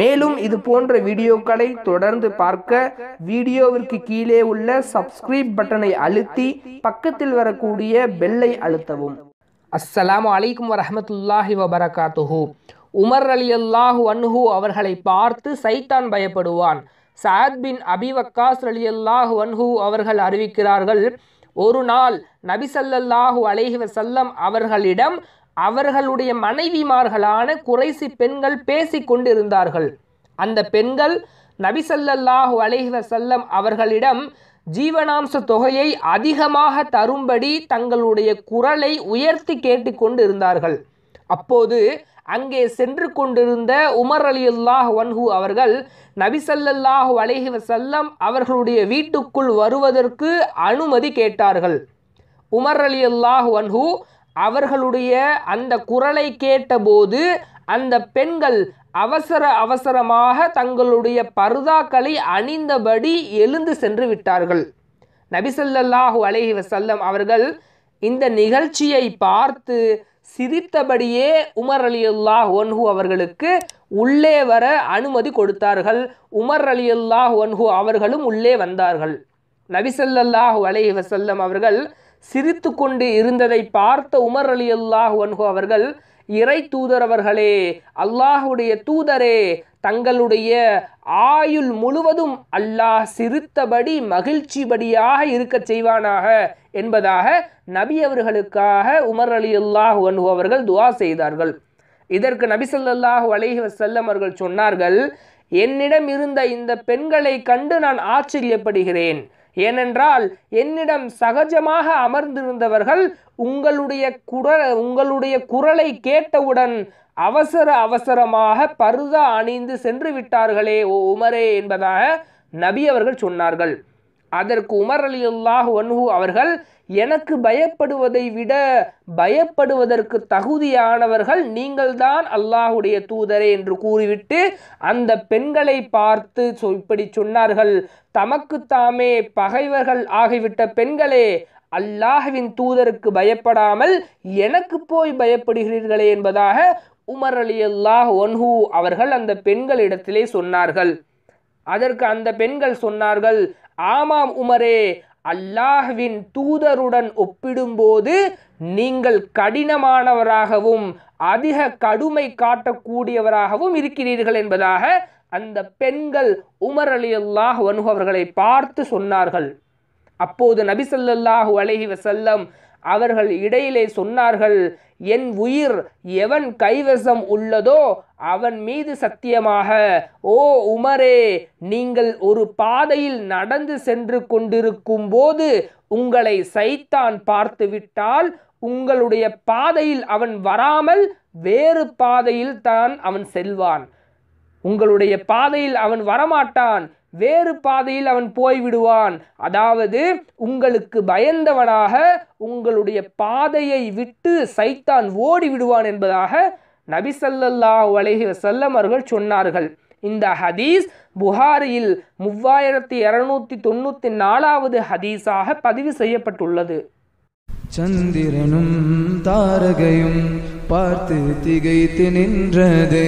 மேலும் இது போன்ற வீடியோக்களை தொடர்ந்து பார்க்க வீடியோவிற்கு கீழே உள்ள சப்ஸ்கிரைப் பட்டனை அழுத்தி பக்கத்தில் வரக்கூடிய பெல்லை அழுத்தவும் அஸ்ஸலாம் அலைக்கும் வரஹமத்துல்லாஹி வபரகாத்துஹு உமர் அலி அல்லாஹு அன்ஹு அவர்களை பார்த்து சைத்தான் பயப்படுவான் சாத் பின் அபிவக்காஸ் அலி அல்லாஹு அன்ஹு அவர்கள் அறிவிக்கிறார்கள் ஒரு நாள் நபிசல்லாஹு அலேஹி வசல்லம் அவர்களிடம் அவர்களுடைய மனைவிமார்களான குறைசி பெண்கள் பேசி கொண்டிருந்தார்கள் அந்த பெண்கள் நபிசல்லாஹு அலைஹ செல்லம் அவர்களிடம் ஜீவனாம்ச தொகையை அதிகமாக தரும்படி தங்களுடைய குரலை உயர்த்தி கேட்டுக்கொண்டு இருந்தார்கள் அப்போது அங்கே சென்று கொண்டிருந்த உமர் அலி அல்லாஹ் வன்ஹூ அவர்கள் நபிசல்லாஹு அலைஹி வசல்லம் அவர்களுடைய வீட்டுக்குள் வருவதற்கு அனுமதி கேட்டார்கள் உமர் அலி அல்லாஹ் வன்ஹூ அவர்களுடைய அந்த குரலை கேட்டபோது அந்த பெண்கள் அவசர அவசரமாக தங்களுடைய பருதாக்களை அணிந்தபடி எழுந்து சென்று விட்டார்கள் நபிசல்லாஹு அலஹி வசல்லம் அவர்கள் இந்த நிகழ்ச்சியை பார்த்து சிரித்தபடியே உமர் அலியுல்லாஹ் ஒன்ஹு அவர்களுக்கு உள்ளே வர அனுமதி கொடுத்தார்கள் உமர் அலியுல்லாஹ் ஒன்ஹு அவர்களும் உள்ளே வந்தார்கள் நபிசல்லாஹு அலஹி வசல்லம் அவர்கள் சிரித்து கொண்டு இருந்ததை பார்த்த உமர் அலி அல்லாஹ் வன்ஹோ அவர்கள் இறை தூதரவர்களே அல்லாஹுடைய தூதரே தங்களுடைய ஆயுள் முழுவதும் அல்லாஹ் சிரித்தபடி மகிழ்ச்சிபடியாக இருக்க செய்வானாக என்பதாக நபி அவர்களுக்காக உமர் அலி அல்லாஹ் வன்ஹோ அவர்கள் துவா செய்தார்கள் இதற்கு சொல்லாஹு அலஹி வசல்லம் அவர்கள் சொன்னார்கள் என்னிடம் இருந்த இந்த பெண்களை கண்டு நான் ஆச்சரியப்படுகிறேன் ஏனென்றால் என்னிடம் சகஜமாக அமர்ந்திருந்தவர்கள் உங்களுடைய குரல் உங்களுடைய குரலை கேட்டவுடன் அவசர அவசரமாக பருதா அணிந்து சென்று விட்டார்களே ஓ உமரே என்பதாக நபி அவர்கள் சொன்னார்கள் அதற்கு உமர் அலி அல்லாஹ் ஒன்ஹு அவர்கள் எனக்கு பயப்படுவதை விட பயப்படுவதற்கு தகுதியானவர்கள் நீங்கள்தான் அல்லாஹுடைய தூதரே என்று கூறிவிட்டு அந்த பெண்களை பார்த்து இப்படி சொன்னார்கள் தமக்கு தாமே பகைவர்கள் ஆகிவிட்ட பெண்களே அல்லாஹுவின் தூதருக்கு பயப்படாமல் எனக்கு போய் பயப்படுகிறீர்களே என்பதாக உமர் அலி அல்லாஹ் ஒன்ஹூ அவர்கள் அந்த பெண்களிடத்திலே சொன்னார்கள் அதற்கு அந்த பெண்கள் சொன்னார்கள் ஆமாம் உமரே அல்லாஹ்வின் தூதருடன் ஒப்பிடும்போது நீங்கள் கடினமானவராகவும் அதிக கடுமை காட்டக்கூடியவராகவும் இருக்கிறீர்கள் என்பதாக அந்த பெண்கள் உமர் அலி அல்லாஹ் அவர்களை பார்த்து சொன்னார்கள் அப்போது நபிசல்லாஹு அலஹி வசல்லம் அவர்கள் இடையிலே சொன்னார்கள் என் உயிர் எவன் கைவசம் உள்ளதோ அவன் மீது சத்தியமாக ஓ உமரே நீங்கள் ஒரு பாதையில் நடந்து சென்று கொண்டிருக்கும் போது உங்களை சைத்தான் பார்த்துவிட்டால் உங்களுடைய பாதையில் அவன் வராமல் வேறு பாதையில் தான் அவன் செல்வான் உங்களுடைய பாதையில் அவன் வரமாட்டான் வேறு பாதையில் அவன் போய்விடுவான் அதாவது உங்களுக்கு பயந்தவனாக உங்களுடைய பாதையை விட்டு சைத்தான் ஓடி விடுவான் என்பதாக நபிசல்லா வலைகி வசல்லம் அவர்கள் சொன்னார்கள் இந்த ஹதீஸ் புகாரியில் மூவாயிரத்தி இருநூத்தி தொண்ணூற்றி நாலாவது ஹதீஸாக பதிவு செய்யப்பட்டுள்ளது சந்திரனும் தாரகையும் பார்த்து திகைத்து நின்றதே